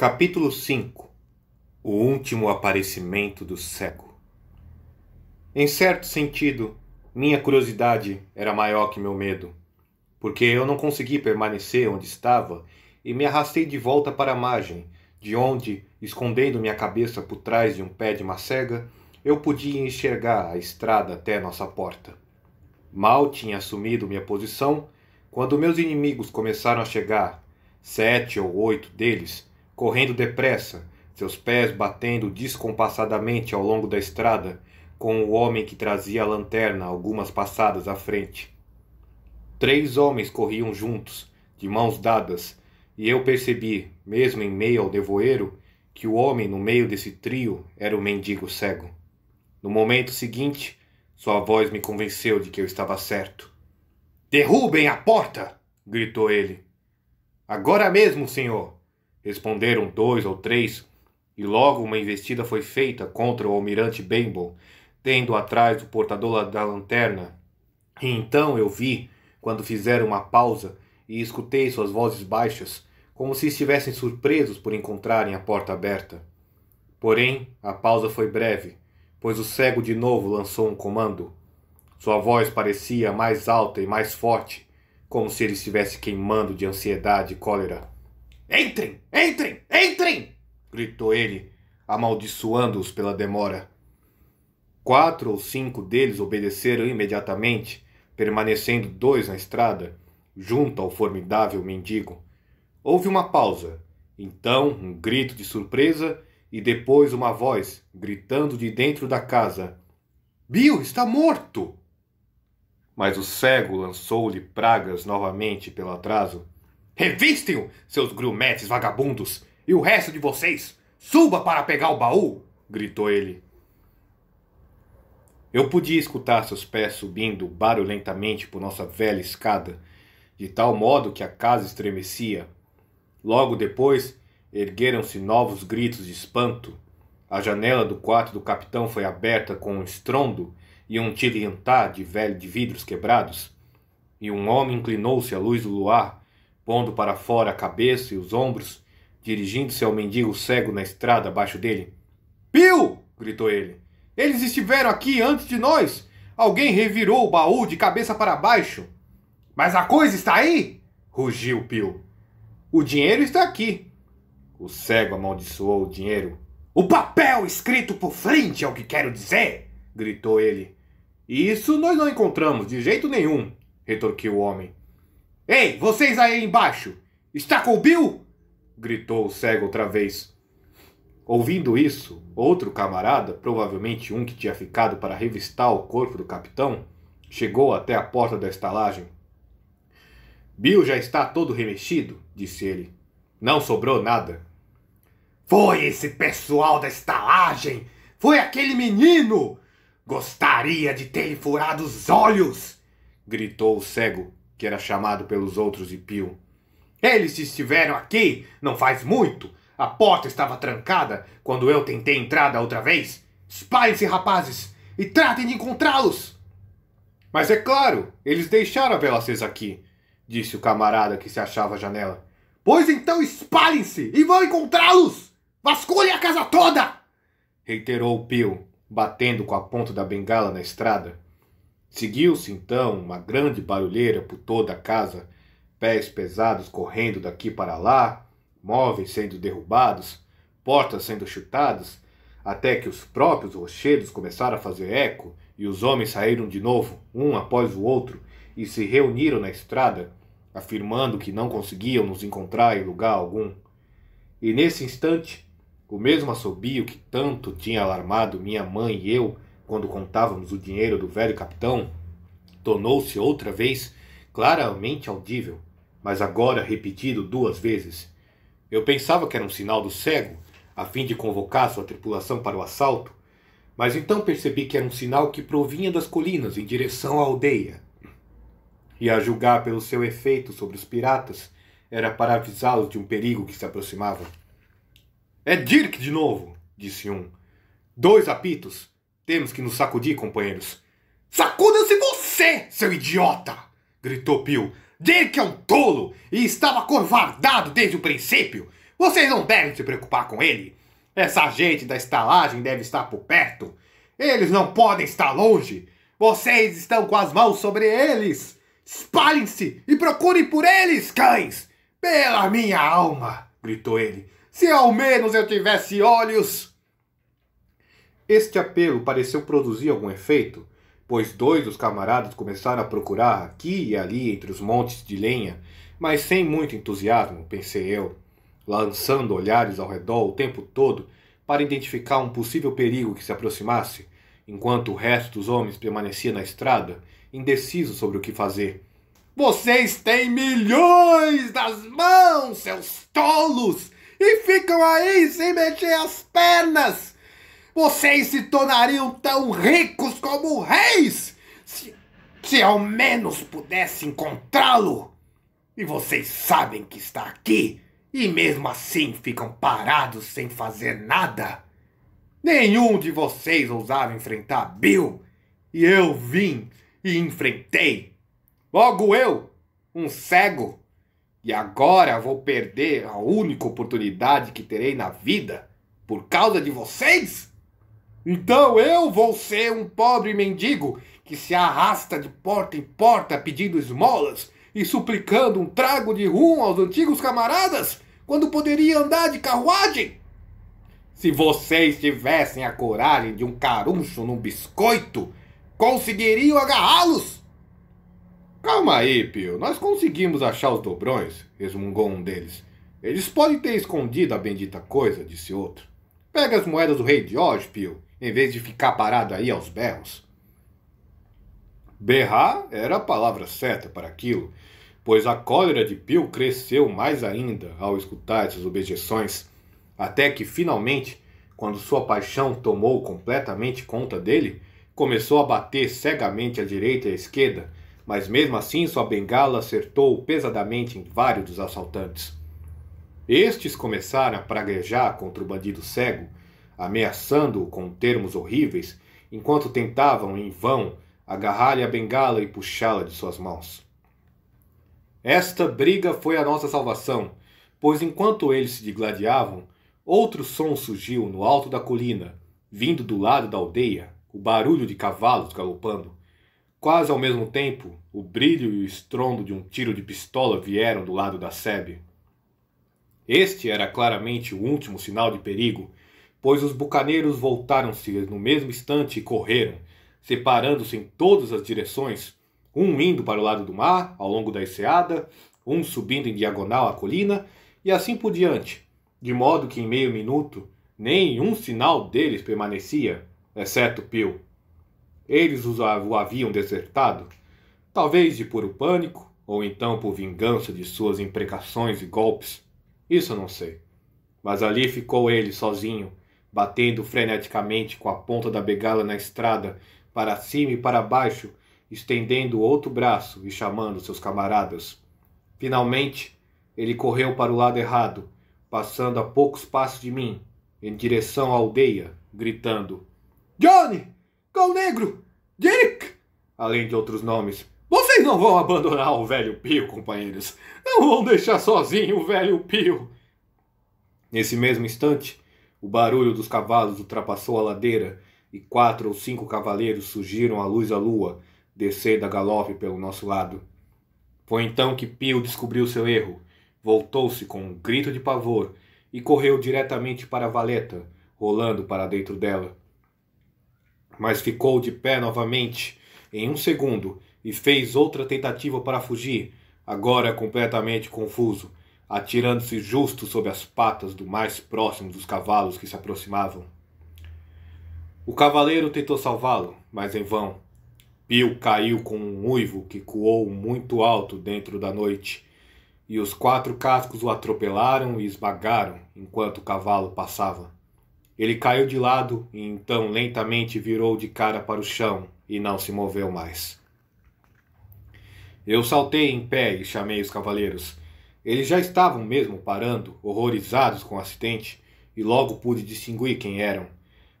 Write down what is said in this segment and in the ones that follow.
Capítulo 5 O último aparecimento do cego. Em certo sentido, minha curiosidade era maior que meu medo, porque eu não consegui permanecer onde estava e me arrastei de volta para a margem, de onde, escondendo minha cabeça por trás de um pé de macega, eu podia enxergar a estrada até nossa porta. Mal tinha assumido minha posição quando meus inimigos começaram a chegar, sete ou oito deles correndo depressa, seus pés batendo descompassadamente ao longo da estrada, com o homem que trazia a lanterna algumas passadas à frente. Três homens corriam juntos, de mãos dadas, e eu percebi, mesmo em meio ao nevoeiro, que o homem no meio desse trio era o mendigo cego. No momento seguinte, sua voz me convenceu de que eu estava certo. Derrubem a porta! gritou ele. Agora mesmo, senhor! Responderam dois ou três, e logo uma investida foi feita contra o almirante Bembo, tendo atrás o portador da lanterna. E então eu vi, quando fizeram uma pausa, e escutei suas vozes baixas, como se estivessem surpresos por encontrarem a porta aberta. Porém, a pausa foi breve, pois o cego de novo lançou um comando. Sua voz parecia mais alta e mais forte, como se ele estivesse queimando de ansiedade e cólera. Entrem! Entrem! Entrem! gritou ele, amaldiçoando-os pela demora. Quatro ou cinco deles obedeceram imediatamente, permanecendo dois na estrada, junto ao formidável mendigo. Houve uma pausa, então um grito de surpresa e depois uma voz gritando de dentro da casa: Bill está morto! Mas o cego lançou-lhe pragas novamente pelo atraso Revistem-o, seus grumetes vagabundos! E o resto de vocês, suba para pegar o baú! gritou ele. Eu podia escutar seus pés subindo barulhentamente por nossa velha escada, de tal modo que a casa estremecia. Logo depois, ergueram-se novos gritos de espanto. A janela do quarto do capitão foi aberta com um estrondo e um tilintar de, velho, de vidros quebrados, e um homem inclinou-se à luz do luar pondo para fora a cabeça e os ombros, dirigindo-se ao mendigo cego na estrada abaixo dele. Pio! gritou ele. Eles estiveram aqui antes de nós! Alguém revirou o baú de cabeça para baixo! Mas a coisa está aí! rugiu Pio. O dinheiro está aqui. O cego amaldiçoou o dinheiro. O papel escrito por Flint é o que quero dizer! gritou ele. Isso nós não encontramos de jeito nenhum, retorquiu o homem. Ei, vocês aí embaixo! Está com o Bill? gritou o cego outra vez. Ouvindo isso, outro camarada, provavelmente um que tinha ficado para revistar o corpo do capitão, chegou até a porta da estalagem. Bill já está todo remexido, disse ele. Não sobrou nada. Foi esse pessoal da estalagem! Foi aquele menino! Gostaria de ter furado os olhos! gritou o cego que era chamado pelos outros de Pio. Eles estiveram aqui não faz muito. A porta estava trancada quando eu tentei entrada outra vez. Espalhem-se, rapazes, e tratem de encontrá-los! Mas é claro, eles deixaram a vela acesa aqui, disse o camarada que se achava à janela. Pois então espalhem-se e vão encontrá-los! Vasculhem a casa toda! reiterou o Pio, batendo com a ponta da bengala na estrada. Seguiu-se então uma grande barulheira por toda a casa, pés pesados correndo daqui para lá, móveis sendo derrubados, portas sendo chutadas, até que os próprios rochedos começaram a fazer eco e os homens saíram de novo, um após o outro, e se reuniram na estrada, afirmando que não conseguiam nos encontrar em lugar algum. E nesse instante, o mesmo assobio que tanto tinha alarmado minha mãe e eu quando contávamos o dinheiro do velho capitão, tornou-se outra vez claramente audível, mas agora repetido duas vezes. Eu pensava que era um sinal do cego, a fim de convocar sua tripulação para o assalto, mas então percebi que era um sinal que provinha das colinas em direção à aldeia. E a julgar pelo seu efeito sobre os piratas, era para avisá-los de um perigo que se aproximava. É Dirk de novo, disse um. Dois apitos, temos que nos sacudir, companheiros. Sacuda-se você, seu idiota! gritou Pio. Dirk é um tolo e estava corvardado desde o princípio. Vocês não devem se preocupar com ele. Essa gente da estalagem deve estar por perto. Eles não podem estar longe. Vocês estão com as mãos sobre eles. Espalhem-se e procurem por eles, cães! Pela minha alma! gritou ele. Se ao menos eu tivesse olhos! Este apelo pareceu produzir algum efeito, pois dois dos camaradas começaram a procurar aqui e ali entre os montes de lenha, mas sem muito entusiasmo, pensei eu, lançando olhares ao redor o tempo todo para identificar um possível perigo que se aproximasse, enquanto o resto dos homens permanecia na estrada, indeciso sobre o que fazer. Vocês têm milhões nas mãos, seus tolos! E ficam aí sem mexer as pernas! Vocês se tornariam tão ricos como reis se, se ao menos pudessem encontrá-lo. E vocês sabem que está aqui e mesmo assim ficam parados sem fazer nada. Nenhum de vocês ousava enfrentar Bill e eu vim e enfrentei. Logo eu, um cego, e agora vou perder a única oportunidade que terei na vida por causa de vocês? Então eu vou ser um pobre mendigo que se arrasta de porta em porta pedindo esmolas e suplicando um trago de rum aos antigos camaradas quando poderia andar de carruagem? Se vocês tivessem a coragem de um caruncho num biscoito, conseguiriam agarrá-los? Calma aí, Pio. Nós conseguimos achar os dobrões, resmungou um deles. Eles podem ter escondido a bendita coisa, disse outro. Pega as moedas do rei Diógenes, Pio, em vez de ficar parado aí aos berros. Berrar era a palavra certa para aquilo, pois a cólera de Pio cresceu mais ainda ao escutar essas objeções, até que finalmente, quando sua paixão tomou completamente conta dele, começou a bater cegamente à direita e à esquerda, mas mesmo assim sua bengala acertou pesadamente em vários dos assaltantes. Estes começaram a praguejar contra o bandido cego, ameaçando-o com termos horríveis, enquanto tentavam, em vão, agarrar-lhe a bengala e puxá-la de suas mãos. Esta briga foi a nossa salvação, pois enquanto eles se digladiavam, outro som surgiu no alto da colina, vindo do lado da aldeia, o barulho de cavalos galopando. Quase ao mesmo tempo, o brilho e o estrondo de um tiro de pistola vieram do lado da sebe. Este era claramente o último sinal de perigo, pois os bucaneiros voltaram-se no mesmo instante e correram, separando-se em todas as direções, um indo para o lado do mar, ao longo da enseada, um subindo em diagonal à colina, e assim por diante, de modo que em meio minuto nem um sinal deles permanecia, exceto Pio. Eles o haviam desertado, talvez de puro pânico, ou então por vingança de suas imprecações e golpes. Isso eu não sei. Mas ali ficou ele sozinho, batendo freneticamente com a ponta da begala na estrada, para cima e para baixo, estendendo outro braço e chamando seus camaradas. Finalmente, ele correu para o lado errado, passando a poucos passos de mim, em direção à aldeia, gritando: Johnny! Cão Negro! Dirk! Além de outros nomes. Vocês não vão abandonar o velho Pio, companheiros! Não vão deixar sozinho o velho Pio! Nesse mesmo instante, o barulho dos cavalos ultrapassou a ladeira e quatro ou cinco cavaleiros surgiram à luz da lua, descendo a galope pelo nosso lado. Foi então que Pio descobriu seu erro, voltou-se com um grito de pavor e correu diretamente para a valeta, rolando para dentro dela. Mas ficou de pé novamente em um segundo e fez outra tentativa para fugir, agora completamente confuso, atirando-se justo sob as patas do mais próximo dos cavalos que se aproximavam. O cavaleiro tentou salvá-lo, mas em vão. Pio caiu com um uivo que coou muito alto dentro da noite, e os quatro cascos o atropelaram e esmagaram enquanto o cavalo passava. Ele caiu de lado e então lentamente virou de cara para o chão e não se moveu mais. Eu saltei em pé e chamei os cavaleiros. Eles já estavam mesmo parando, horrorizados com o acidente, e logo pude distinguir quem eram.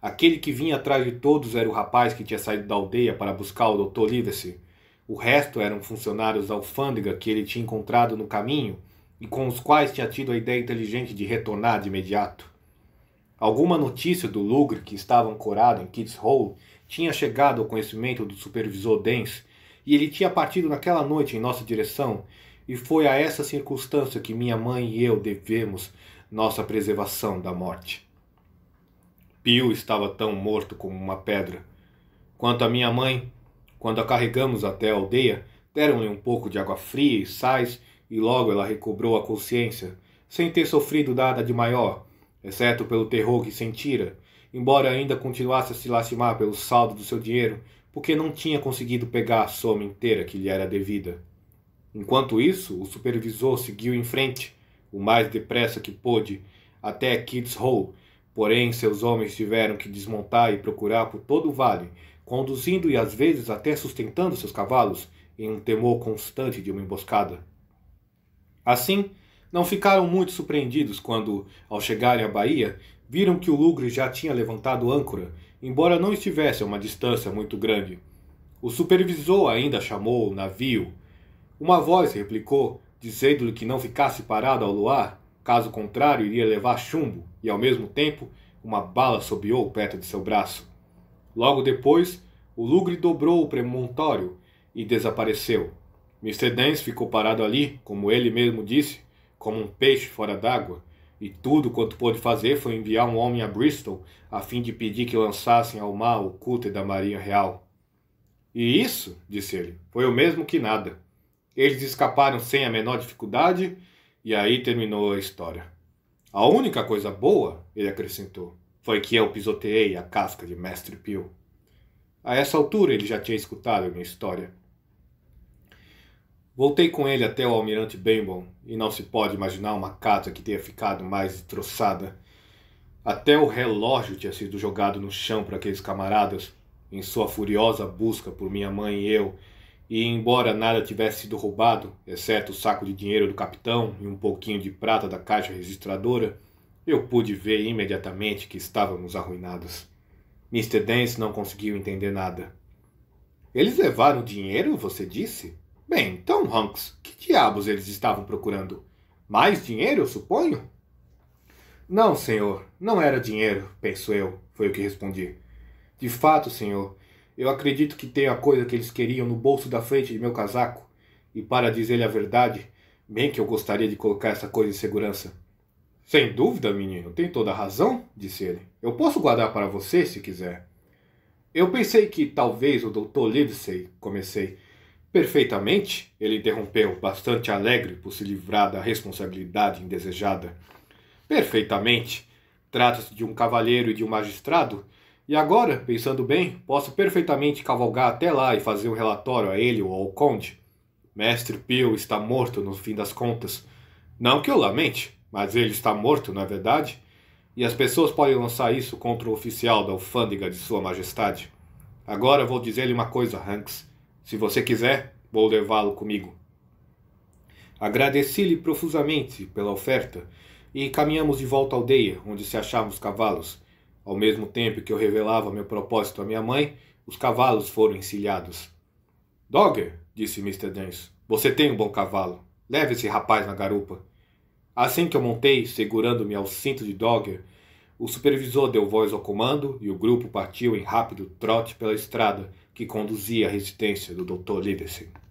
Aquele que vinha atrás de todos era o rapaz que tinha saído da aldeia para buscar o Dr. Livesey. O resto eram funcionários da alfândega que ele tinha encontrado no caminho e com os quais tinha tido a ideia inteligente de retornar de imediato. Alguma notícia do lugre que estava ancorado em Kitts Hole tinha chegado ao conhecimento do supervisor Dance e ele tinha partido naquela noite em nossa direção, e foi a essa circunstância que minha mãe e eu devemos nossa preservação da morte. Pio estava tão morto como uma pedra. Quanto a minha mãe, quando a carregamos até a aldeia, deram-lhe um pouco de água fria e sais, e logo ela recobrou a consciência, sem ter sofrido nada de maior, exceto pelo terror que sentira, embora ainda continuasse a se lastimar pelo saldo do seu dinheiro, porque não tinha conseguido pegar a soma inteira que lhe era devida. Enquanto isso, o supervisor seguiu em frente, o mais depressa que pôde, até Kids Hole, porém seus homens tiveram que desmontar e procurar por todo o vale, conduzindo e às vezes até sustentando seus cavalos, em um temor constante de uma emboscada. Assim, não ficaram muito surpreendidos quando, ao chegarem à Bahia, viram que o Lugre já tinha levantado âncora, embora não estivesse a uma distância muito grande. O supervisor ainda chamou o navio uma voz replicou, dizendo-lhe que não ficasse parado ao luar, caso contrário iria levar chumbo, e ao mesmo tempo uma bala sobeou perto de seu braço. Logo depois, o lugre dobrou o premontório e desapareceu. Mr. Dance ficou parado ali, como ele mesmo disse, como um peixe fora d'água, e tudo quanto pôde fazer foi enviar um homem a Bristol a fim de pedir que lançassem ao mar o cúter da Marinha Real. E isso, disse ele, foi o mesmo que nada. Eles escaparam sem a menor dificuldade e aí terminou a história. A única coisa boa, ele acrescentou, foi que eu pisoteei a casca de Mestre Pio. A essa altura ele já tinha escutado a minha história. Voltei com ele até o almirante Bembon, e não se pode imaginar uma casa que tenha ficado mais destroçada. Até o relógio tinha sido jogado no chão para aqueles camaradas, em sua furiosa busca por minha mãe e eu, e, embora nada tivesse sido roubado, exceto o saco de dinheiro do capitão e um pouquinho de prata da caixa registradora, eu pude ver imediatamente que estávamos arruinados. Mr. Dance não conseguiu entender nada. Eles levaram dinheiro, você disse? Bem, então, Hanks, que diabos eles estavam procurando? Mais dinheiro, suponho? Não, senhor, não era dinheiro, penso eu, foi o que respondi. De fato, senhor, eu acredito que tenho a coisa que eles queriam no bolso da frente de meu casaco, e para dizer-lhe a verdade, bem que eu gostaria de colocar essa coisa em segurança. Sem dúvida, menino, tem toda a razão, disse ele. Eu posso guardar para você se quiser. Eu pensei que talvez o Dr. Livesey, comecei. Perfeitamente, ele interrompeu, bastante alegre por se livrar da responsabilidade indesejada. Perfeitamente. Trata-se de um cavalheiro e de um magistrado e agora, pensando bem, posso perfeitamente cavalgar até lá e fazer um relatório a ele ou ao conde. Mestre Pio está morto no fim das contas. Não que eu lamente, mas ele está morto, na é verdade? E as pessoas podem lançar isso contra o oficial da alfândega de Sua Majestade. Agora vou dizer-lhe uma coisa, Hanks. Se você quiser, vou levá-lo comigo. Agradeci-lhe profusamente pela oferta e caminhamos de volta à aldeia, onde se achavam os cavalos ao mesmo tempo que eu revelava meu propósito à minha mãe, os cavalos foram encilhados. Dogger, disse Mr. Dance, você tem um bom cavalo. Leve esse rapaz na garupa. Assim que eu montei, segurando-me ao cinto de Dogger, o supervisor deu voz ao comando e o grupo partiu em rápido trote pela estrada que conduzia à residência do Dr. Livesey.